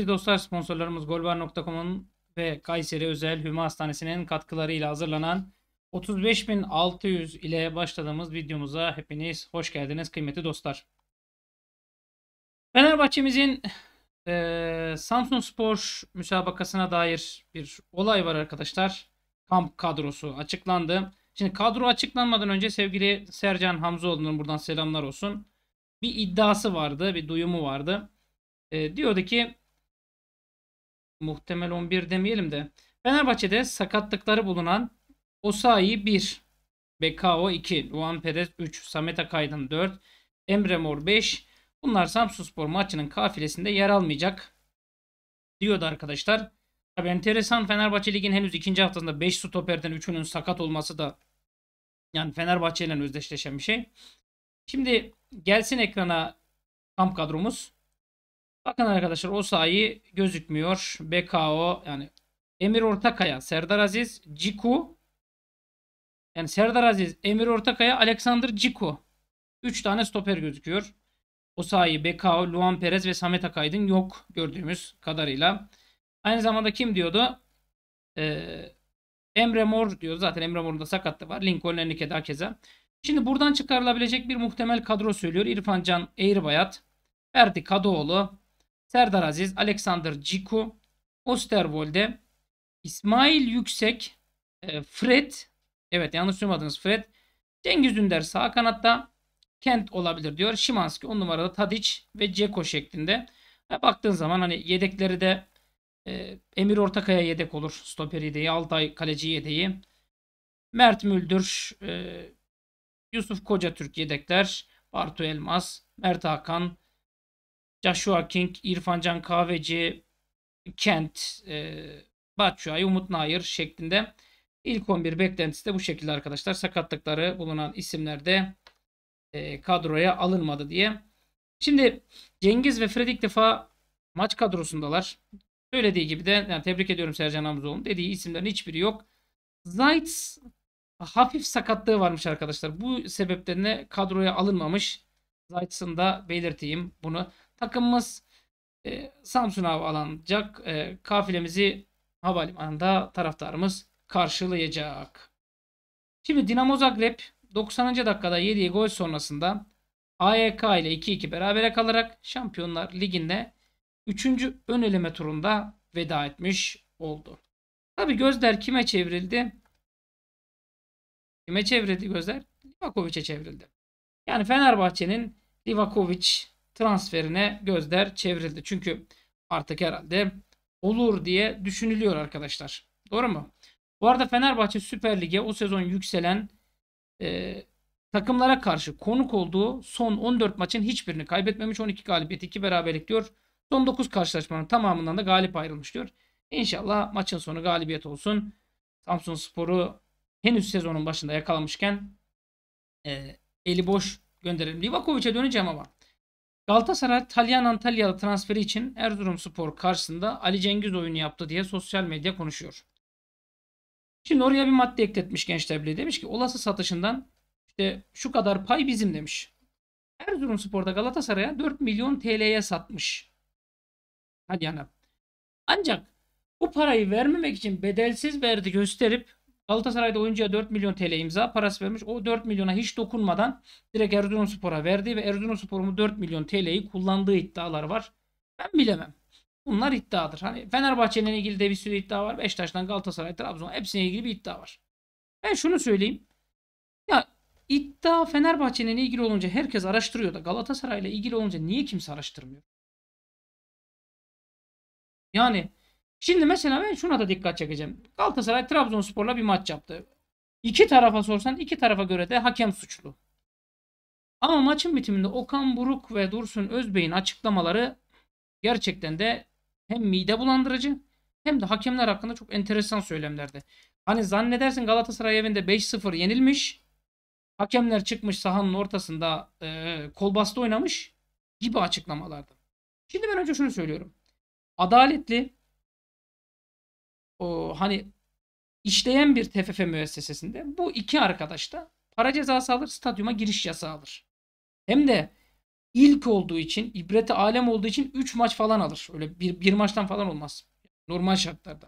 Sevgili dostlar sponsorlarımız golbar.com'un ve Kayseri Özel Hüma Hastanesi'nin katkılarıyla hazırlanan 35.600 ile başladığımız videomuza hepiniz hoş geldiniz kıymetli dostlar. Fenerbahçe'mizin e, Samsun Spor müsabakasına dair bir olay var arkadaşlar. Kamp kadrosu açıklandı. Şimdi kadro açıklanmadan önce sevgili Sercan Hamzoğlu'nun buradan selamlar olsun. Bir iddiası vardı, bir duyumu vardı. E, diyordu ki muhtemel 11 demeyelim de Fenerbahçe'de sakatlıkları bulunan Osayi 1, Bekao 2, Luan Perez 3, Samet Akaydın 4, Emre Mor 5. Bunlar spor maçının kafilesinde yer almayacak diyordu arkadaşlar. Tabi enteresan Fenerbahçe Ligi'nin henüz ikinci haftasında 5 stoperden 3'ünün sakat olması da yani Fenerbahçe ile özdeşleşen bir şey. Şimdi gelsin ekrana kamp kadromuz. Bakın arkadaşlar o sayı gözükmüyor. BKO yani Emir Ortakaya, Serdar Aziz, Ciku. Yani Serdar Aziz, Emir Ortakaya, Alexander Ciku. 3 tane stoper gözüküyor. O sahi BKO, Luan Perez ve Samet Akaydın yok gördüğümüz kadarıyla. Aynı zamanda kim diyordu? Ee, Emre Mor diyor. Zaten Emre Mor'un da sakatlığı var. Lincoln Enrique daha keza. Şimdi buradan çıkarılabilecek bir muhtemel kadro söylüyor. İrfan Can Eğirbayat, Ferdi Kadıoğlu, Serdar Aziz, Alexander Ciku, Osterwolde, İsmail Yüksek, e, Fred, evet yanlış duymadınız Fred, Cengiz Ünder sağ kanatta, Kent olabilir diyor. Şimanski 10 numarada Tadic ve Ceko şeklinde. Baktığın zaman hani yedekleri de e, Emir Ortakaya yedek olur. Stoper yedeği, Altay kaleci yedeği. Mert Müldür, e, Yusuf Koca Türk yedekler, Bartu Elmas, Mert Hakan, Joshua King, İrfancan Can Kahveci, Kent, e, Batshuayi, Umut Nayır şeklinde ilk 11 beklentisi de bu şekilde arkadaşlar. Sakatlıkları bulunan isimler de e, kadroya alınmadı diye. Şimdi Cengiz ve Fred ilk defa maç kadrosundalar. Söylediği gibi de yani tebrik ediyorum Sercan Hamzoğlu'nun dediği isimlerin hiçbiri yok. Zaitz hafif sakatlığı varmış arkadaşlar. Bu sebeplerine kadroya alınmamış. Zaitz'ın da belirteyim bunu. Takımımız e, Samsun'a havalanacak. E, kafilemizi havalimanında taraftarımız karşılayacak. Şimdi Dinamo Zagreb 90. dakikada 7 gol sonrasında AYK ile 2-2 berabere kalarak Şampiyonlar Ligi'nde 3. ön eleme turunda veda etmiş oldu. Tabi gözler kime çevrildi? Kime çevrildi gözler? Livakovic'e çevrildi. Yani Fenerbahçe'nin Livakovic transferine gözler çevrildi. Çünkü artık herhalde olur diye düşünülüyor arkadaşlar. Doğru mu? Bu arada Fenerbahçe Süper Lig'e o sezon yükselen e, takımlara karşı konuk olduğu son 14 maçın hiçbirini kaybetmemiş. 12 galibiyet, 2 beraberlik diyor. Son 9 karşılaşmanın tamamından da galip ayrılmış diyor. İnşallah maçın sonu galibiyet olsun. Samsun Spor'u henüz sezonun başında yakalamışken e, eli boş gönderelim. Livakovic'e döneceğim ama Galatasaray Talyan Antalyalı transferi için Erzurumspor karşısında Ali Cengiz oyunu yaptı diye sosyal medya konuşuyor. Şimdi oraya bir madde ekletmiş Gençler bile Demiş ki olası satışından işte şu kadar pay bizim demiş. Erzurumspor'da Galatasaray'a 4 milyon TL'ye satmış. Hadi yana. Ancak bu parayı vermemek için bedelsiz verdi gösterip Galatasaray'da oyuncuya 4 milyon TL imza parası vermiş. O 4 milyona hiç dokunmadan direkt Erzurumspor'a verdi ve Erzurumspor'un 4 milyon TL'yi kullandığı iddialar var. Ben bilemem. Bunlar iddiadır. Hani Fenerbahçe'nin ilgili de bir sürü iddia var. Beşiktaş'tan Galatasaray, Trabzon hepsine ilgili bir iddia var. Ben şunu söyleyeyim. Ya iddia Fenerbahçe'nin ilgili olunca herkes araştırıyor da Galatasaray'la ilgili olunca niye kimse araştırmıyor? Yani Şimdi mesela ben şuna da dikkat çekeceğim. Galatasaray Trabzonspor'la bir maç yaptı. İki tarafa sorsan iki tarafa göre de hakem suçlu. Ama maçın bitiminde Okan Buruk ve Dursun Özbey'in açıklamaları gerçekten de hem mide bulandırıcı hem de hakemler hakkında çok enteresan söylemlerdi. Hani zannedersin Galatasaray evinde 5-0 yenilmiş. Hakemler çıkmış sahanın ortasında e, kol oynamış gibi açıklamalardı. Şimdi ben önce şunu söylüyorum. Adaletli hani işleyen bir TFF müessesesinde bu iki arkadaş da para cezası alır, stadyuma giriş yasağı alır. Hem de ilk olduğu için, ibreti alem olduğu için 3 maç falan alır. Öyle bir, bir maçtan falan olmaz. Normal şartlarda.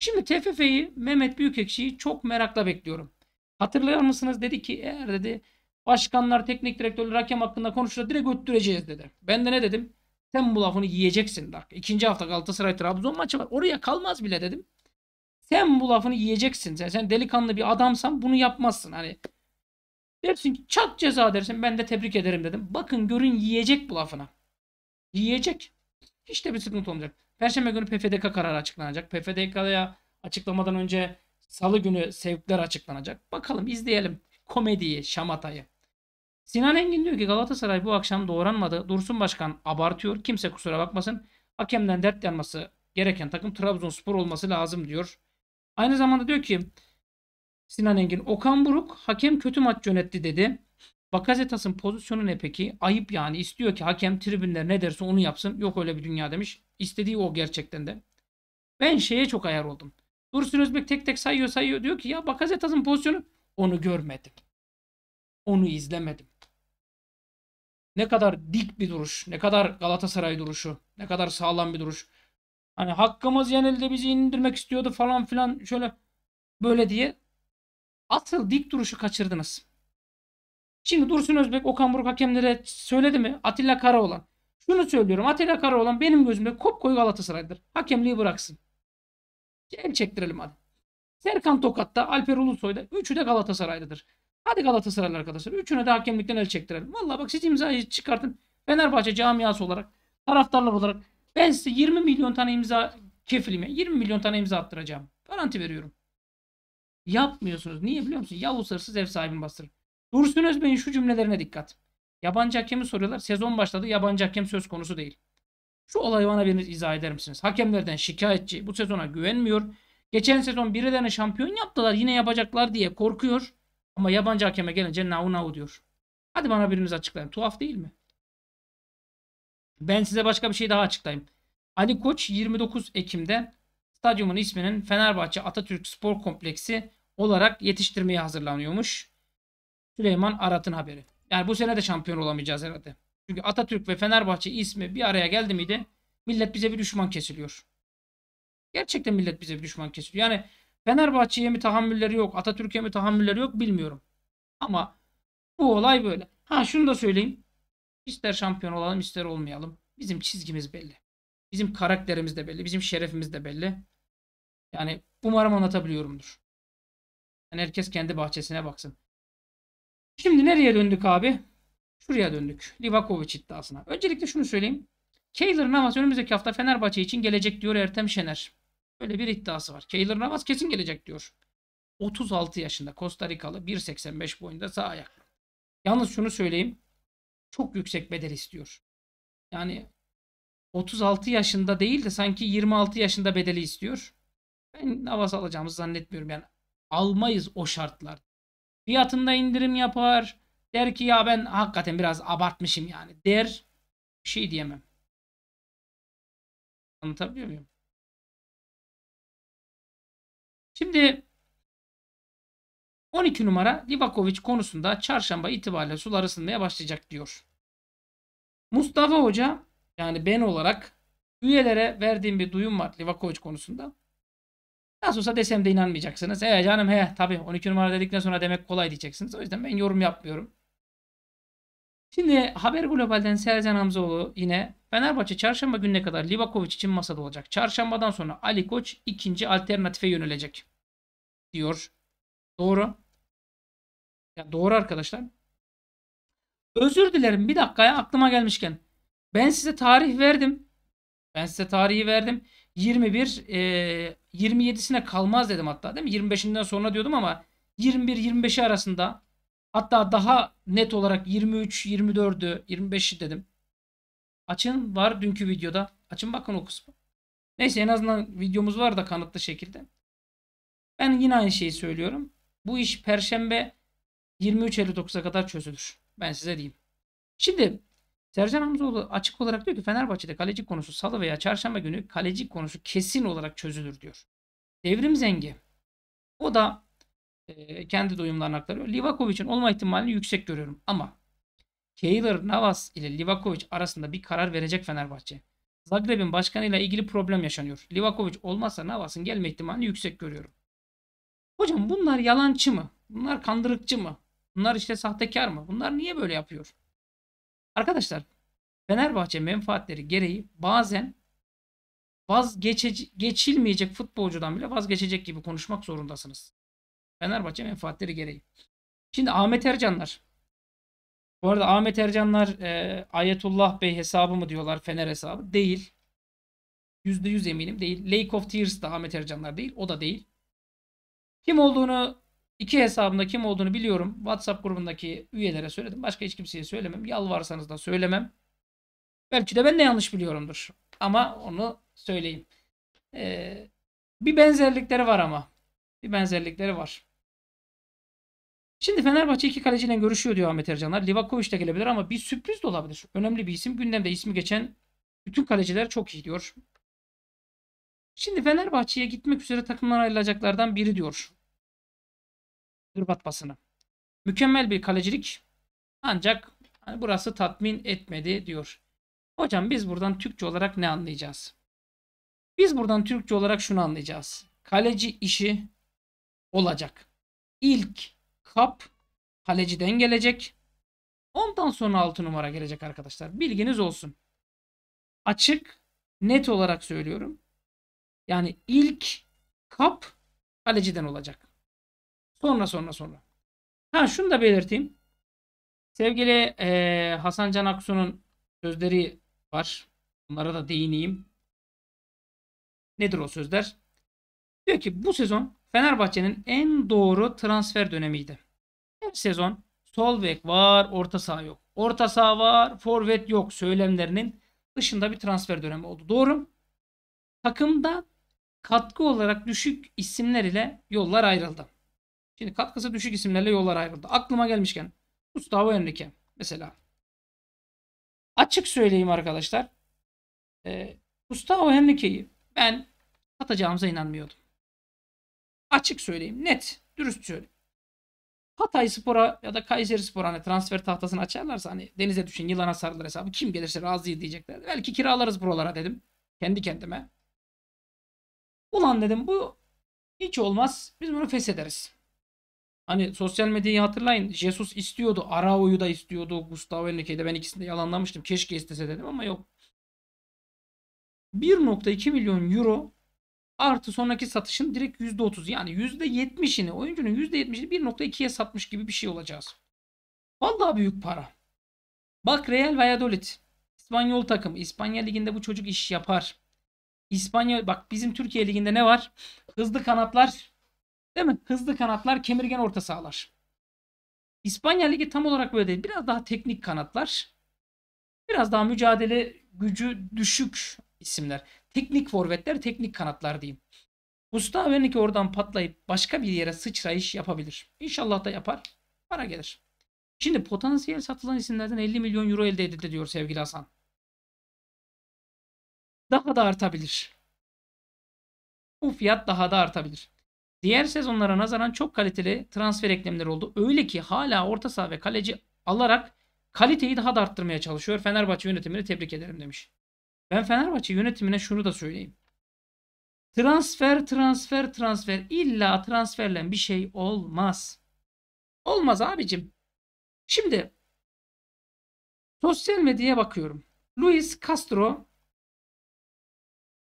Şimdi TFF'yi, Mehmet Büyükekşi'yi çok merakla bekliyorum. Hatırlıyor musunuz? dedi ki eğer dedi başkanlar, teknik direktörler hakem hakkında konuşursa direkt öttüreceğiz dedi. Ben de ne dedim? Sen bu lafını yiyeceksin bak. ikinci hafta Galatasaray Trabzon maçı var. Oraya kalmaz bile dedim. Sen bu lafını yiyeceksin. Sen, sen delikanlı bir adamsan bunu yapmazsın. Hani dersin ki çat ceza dersin ben de tebrik ederim dedim. Bakın görün yiyecek bu lafına. Yiyecek. Hiç de bir sıkıntı olmayacak. Perşembe günü PFDK kararı açıklanacak. PFDK'ya açıklamadan önce salı günü sevkler açıklanacak. Bakalım izleyelim komediyi, şamatayı. Sinan Engin diyor ki Galatasaray bu akşam doğranmadı. Dursun Başkan abartıyor. Kimse kusura bakmasın. Hakemden dert yanması gereken takım Trabzonspor olması lazım diyor. Aynı zamanda diyor ki Sinan Engin Okan Buruk hakem kötü maç yönetti dedi. Bakazetas'ın pozisyonu ne peki? Ayıp yani. istiyor ki hakem tribünler ne derse onu yapsın. Yok öyle bir dünya demiş. İstediği o gerçekten de. Ben şeye çok ayar oldum. Dursun Özbek tek tek sayıyor sayıyor. Diyor ki ya Bakazetas'ın pozisyonu onu görmedim. Onu izlemedim. Ne kadar dik bir duruş. Ne kadar Galatasaray duruşu. Ne kadar sağlam bir duruş. Hani hakkımız yenildi bizi indirmek istiyordu falan filan şöyle böyle diye. Atıl dik duruşu kaçırdınız. Şimdi Dursun Özbek Okan Buruk hakemlere söyledi mi? Atilla Karaoğlan. Şunu söylüyorum. Atilla Karaoğlan benim gözümde kopkoyu Galatasaray'dır. Hakemliği bıraksın. El çektirelim hadi. Serkan Tokat'ta, Alper Ulusoy'da üçü de Galatasaraylıdır. Hadi Galatasaraylı arkadaşlar. Üçüne de hakemlikten el çektirelim. Vallahi bak siz imzayı çıkartın. Fenerbahçe camiası olarak, taraftarlar olarak ben size 20 milyon tane imza kefilime 20 milyon tane imza attıracağım. Garanti veriyorum. Yapmıyorsunuz. Niye biliyor musun? Ya uluslararası ev sahibini bastır. Dursun Özbey'in şu cümlelerine dikkat. Yabancı hakemi soruyorlar. Sezon başladı. Yabancı hakem söz konusu değil. Şu olayı bana biriniz izah eder misiniz? Hakemlerden şikayetçi. Bu sezona güvenmiyor. Geçen sezon birilerine şampiyon yaptılar. Yine yapacaklar diye korkuyor. Ama yabancı hakeme gelince nau nau diyor. Hadi bana biriniz açıklayın. Tuhaf değil mi? Ben size başka bir şey daha açıklayayım. Ali Koç 29 Ekim'de stadyumun isminin Fenerbahçe Atatürk Spor Kompleksi olarak yetiştirmeye hazırlanıyormuş. Süleyman Arat'ın haberi. Yani bu sene de şampiyon olamayacağız herhalde. Çünkü Atatürk ve Fenerbahçe ismi bir araya geldi miydi millet bize bir düşman kesiliyor. Gerçekten millet bize bir düşman kesiyor. Yani Fenerbahçe'ye mi tahammülleri yok, Atatürk'e mi tahammülleri yok bilmiyorum. Ama bu olay böyle. Ha şunu da söyleyeyim. İster şampiyon olalım ister olmayalım. Bizim çizgimiz belli. Bizim karakterimiz de belli. Bizim şerefimiz de belli. Yani umarım anlatabiliyorumdur. Yani herkes kendi bahçesine baksın. Şimdi nereye döndük abi? Şuraya döndük. Livakovic iddiasına. Öncelikle şunu söyleyeyim. Keylor Navas önümüzdeki hafta Fenerbahçe için gelecek diyor Ertem Şener. Böyle bir iddiası var. Keylor Navas kesin gelecek diyor. 36 yaşında Costa Rikalı 1.85 boyunda sağ ayak. Yalnız şunu söyleyeyim çok yüksek bedel istiyor. Yani 36 yaşında değil de sanki 26 yaşında bedeli istiyor. Ben Navas alacağımızı zannetmiyorum yani. Almayız o şartlar. Fiyatında indirim yapar. Der ki ya ben hakikaten biraz abartmışım yani. Der. Bir şey diyemem. Anlatabiliyor muyum? Şimdi 12 numara Livakovic konusunda çarşamba itibariyle sular ısınmaya başlayacak diyor. Mustafa Hoca yani ben olarak üyelere verdiğim bir duyum var Livakovic konusunda. Nasıl olsa desem de inanmayacaksınız. He canım he tabi 12 numara dedikten sonra demek kolay diyeceksiniz. O yüzden ben yorum yapmıyorum. Şimdi Haber Global'den Sercan Hamzoğlu yine Fenerbahçe çarşamba gününe kadar Livakovic için masada olacak. Çarşambadan sonra Ali Koç ikinci alternatife yönelecek diyor. Doğru. Ya doğru arkadaşlar. Özür dilerim bir dakika ya aklıma gelmişken. Ben size tarih verdim. Ben size tarihi verdim. 21 e, 27'sine kalmaz dedim hatta değil mi? 25'inden sonra diyordum ama 21 25 arasında hatta daha net olarak 23-24'ü 25'i dedim. Açın var dünkü videoda. Açın bakın o kısmı. Neyse en azından videomuz var da kanıtlı şekilde. Ben yine aynı şeyi söylüyorum. Bu iş perşembe 23.59'a kadar çözülür. Ben size diyeyim. Şimdi Sercan Hamzoğlu açık olarak diyor ki Fenerbahçe'de kaleci konusu salı veya çarşamba günü kaleci konusu kesin olarak çözülür diyor. Devrim Zengi. O da e, kendi doyumlarını aktarıyor. Livakovic'in olma ihtimalini yüksek görüyorum ama Keyler Navas ile Livakovic arasında bir karar verecek Fenerbahçe. Zagreb'in başkanıyla ilgili problem yaşanıyor. Livakovic olmazsa Navas'ın gelme ihtimalini yüksek görüyorum. Hocam bunlar yalançı mı? Bunlar kandırıkçı mı? Bunlar işte sahtekar mı? Bunlar niye böyle yapıyor? Arkadaşlar Fenerbahçe menfaatleri gereği bazen vazgeçilmeyecek futbolcudan bile vazgeçecek gibi konuşmak zorundasınız. Fenerbahçe menfaatleri gereği. Şimdi Ahmet Ercanlar. Bu arada Ahmet Ercanlar e, Ayetullah Bey hesabı mı diyorlar Fener hesabı? Değil. %100 eminim değil. Lake of Tears da Ahmet Ercanlar değil. O da değil. Kim olduğunu İki hesabında kim olduğunu biliyorum. WhatsApp grubundaki üyelere söyledim. Başka hiç kimseye söylemem. Yalvarsanız da söylemem. Belki de ben de yanlış biliyorumdur. Ama onu söyleyeyim. Ee, bir benzerlikleri var ama. Bir benzerlikleri var. Şimdi Fenerbahçe iki kaleciyle görüşüyor diyor Ahmet Ercanlar. Livakovic de gelebilir ama bir sürpriz de olabilir. Önemli bir isim. Gündemde ismi geçen bütün kaleciler çok iyi diyor. Şimdi Fenerbahçe'ye gitmek üzere takımlar ayrılacaklardan biri diyor gol batmasını. Mükemmel bir kalecilik ancak burası tatmin etmedi diyor. Hocam biz buradan Türkçe olarak ne anlayacağız? Biz buradan Türkçe olarak şunu anlayacağız. Kaleci işi olacak. İlk kap kaleciden gelecek. Ondan sonra 6 numara gelecek arkadaşlar. Bilginiz olsun. Açık, net olarak söylüyorum. Yani ilk kap kaleciden olacak. Sonra sonra sonra. Ha şunu da belirteyim. Sevgili e, Hasan Can Aksu'nun sözleri var. Bunlara da değineyim. Nedir o sözler? Diyor ki bu sezon Fenerbahçe'nin en doğru transfer dönemiydi. Her sezon sol bek var, orta saha yok. Orta saha var, forvet yok söylemlerinin dışında bir transfer dönemi oldu. Doğru. Takımda katkı olarak düşük isimler ile yollar ayrıldı. Şimdi katkısı düşük isimlerle yollar ayrıldı. Aklıma gelmişken Gustavo Henrique mesela. Açık söyleyeyim arkadaşlar. E, ee, Gustavo Henrique'yi ben satacağımıza inanmıyordum. Açık söyleyeyim. Net. Dürüst söyleyeyim. Hatay Spor'a ya da Kayseri Spor'a hani transfer tahtasını açarlarsa hani denize düşün yılana sarılır hesabı. Kim gelirse razıyım diyecekler. Belki kiralarız buralara dedim. Kendi kendime. Ulan dedim bu hiç olmaz. Biz bunu feshederiz. Hani sosyal medyayı hatırlayın. Jesus istiyordu. Arao'yu da istiyordu. Gustavo Henrique'yi de ben ikisini de yalanlamıştım. Keşke istese dedim ama yok. 1.2 milyon euro artı sonraki satışın direkt %30 yani %70'ini oyuncunun %70'ini 1.2'ye satmış gibi bir şey olacağız. Vallahi büyük para. Bak Real Valladolid. İspanyol takım. İspanya liginde bu çocuk iş yapar. İspanya bak bizim Türkiye liginde ne var? Hızlı kanatlar Değil mi? Hızlı kanatlar kemirgen orta sahalar. İspanya Ligi tam olarak böyle değil. Biraz daha teknik kanatlar. Biraz daha mücadele gücü düşük isimler. Teknik forvetler, teknik kanatlar diyeyim. Usta ki oradan patlayıp başka bir yere sıçrayış yapabilir. İnşallah da yapar. Para gelir. Şimdi potansiyel satılan isimlerden 50 milyon euro elde edildi diyor sevgili Hasan. Daha da artabilir. Bu fiyat daha da artabilir. Diğer sezonlara nazaran çok kaliteli transfer eklemleri oldu. Öyle ki hala orta saha ve kaleci alarak kaliteyi daha da arttırmaya çalışıyor. Fenerbahçe yönetimini tebrik ederim demiş. Ben Fenerbahçe yönetimine şunu da söyleyeyim. Transfer, transfer, transfer. İlla transferle bir şey olmaz. Olmaz abicim. Şimdi sosyal medyaya bakıyorum. Luis Castro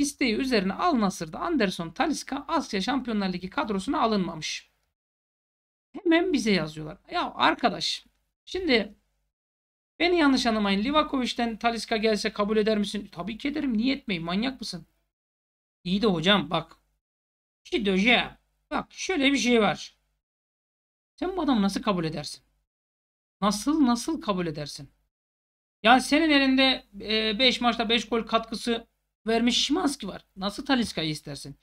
İsteği üzerine Al Nasır'da Anderson Taliska Asya Şampiyonlar Ligi kadrosuna alınmamış. Hemen bize yazıyorlar. Ya arkadaş şimdi beni yanlış anlamayın. Livakovic'den Taliska gelse kabul eder misin? Tabii ki ederim. Niye etmeyin? Manyak mısın? İyi de hocam bak. Şidoje. Bak şöyle bir şey var. Sen bu adamı nasıl kabul edersin? Nasıl nasıl kabul edersin? Yani senin elinde 5 e, maçta 5 gol katkısı vermiş Şimanski var. Nasıl Taliska'yı istersin?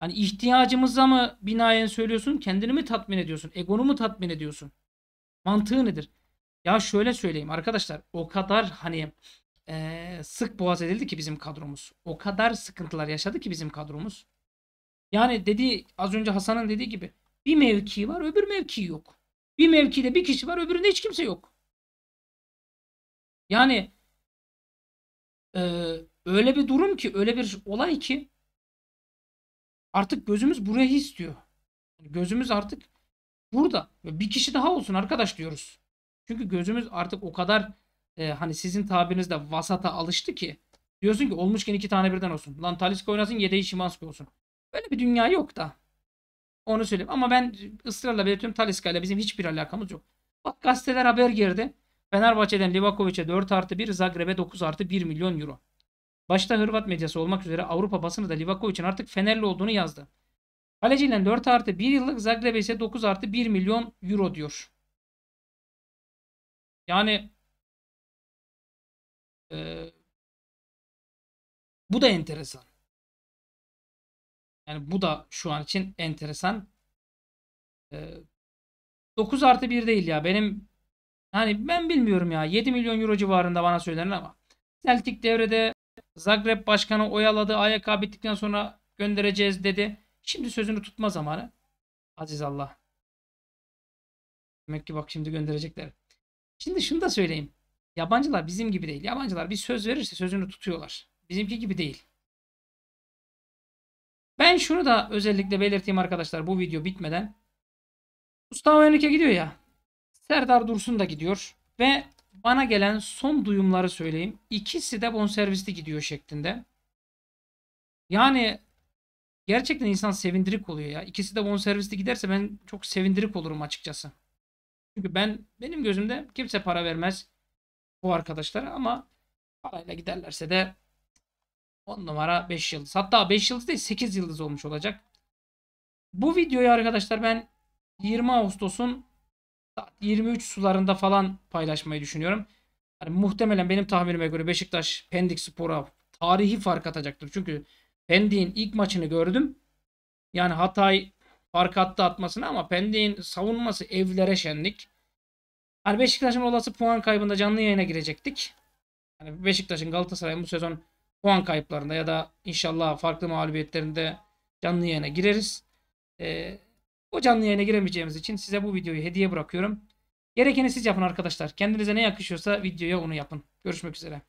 Hani ihtiyacımıza mı binayen söylüyorsun? Kendini mi tatmin ediyorsun? Egonu mu tatmin ediyorsun? Mantığı nedir? Ya şöyle söyleyeyim arkadaşlar. O kadar hani ee, sık boğaz edildi ki bizim kadromuz. O kadar sıkıntılar yaşadı ki bizim kadromuz. Yani dedi az önce Hasan'ın dediği gibi bir mevki var öbür mevki yok. Bir mevkide bir kişi var öbüründe hiç kimse yok. Yani e, Öyle bir durum ki öyle bir olay ki artık gözümüz burayı istiyor. Gözümüz artık burada. Bir kişi daha olsun arkadaş diyoruz. Çünkü gözümüz artık o kadar e, hani sizin tabirinizde vasata alıştı ki diyorsun ki olmuşken iki tane birden olsun. Lan Taliska oynasın yedeği Şimanski olsun. Böyle bir dünya yok da. Onu söyleyeyim. Ama ben ısrarla belirtiyorum Taliska ile bizim hiçbir alakamız yok. Bak gazeteler haber girdi. Fenerbahçe'den Livakovic'e 4 artı 1, Zagreb'e 9 artı 1 milyon euro. Başta Hırvat medyası olmak üzere Avrupa basını da için artık Fenerli olduğunu yazdı. Kaleciyle 4 artı 1 yıllık Zagreb'e ise 9 artı 1 milyon euro diyor. Yani e, bu da enteresan. Yani bu da şu an için enteresan. E, 9 artı 1 değil ya. Benim hani ben bilmiyorum ya. 7 milyon euro civarında bana söylenen ama Celtic devrede Zagreb Başkanı oyaladı. AYK bittikten sonra göndereceğiz dedi. Şimdi sözünü tutma zamanı. Aziz Allah. Demek ki bak şimdi gönderecekler. Şimdi şunu da söyleyeyim. Yabancılar bizim gibi değil. Yabancılar bir söz verirse sözünü tutuyorlar. Bizimki gibi değil. Ben şunu da özellikle belirteyim arkadaşlar bu video bitmeden. Mustafa Önük'e gidiyor ya. Serdar Dursun da gidiyor. Ve bana gelen son duyumları söyleyeyim. İkisi de bonservisli gidiyor şeklinde. Yani gerçekten insan sevindirik oluyor ya. İkisi de bonservisli giderse ben çok sevindirik olurum açıkçası. Çünkü ben benim gözümde kimse para vermez bu arkadaşlara ama parayla giderlerse de 10 numara 5 yıldız. Hatta 5 yıldız değil 8 yıldız olmuş olacak. Bu videoyu arkadaşlar ben 20 Ağustos'un saat 23 sularında falan paylaşmayı düşünüyorum. Yani muhtemelen benim tahminime göre Beşiktaş Pendik Spor'a tarihi fark atacaktır. Çünkü Pendik'in ilk maçını gördüm. Yani Hatay fark attı atmasını ama Pendik'in savunması evlere şenlik. Yani Beşiktaş'ın olası puan kaybında canlı yayına girecektik. Yani Beşiktaş'ın Galatasaray'ın bu sezon puan kayıplarında ya da inşallah farklı mağlubiyetlerinde canlı yayına gireriz. Ee, o canlı yayına giremeyeceğimiz için size bu videoyu hediye bırakıyorum. Gerekeni siz yapın arkadaşlar. Kendinize ne yakışıyorsa videoya onu yapın. Görüşmek üzere.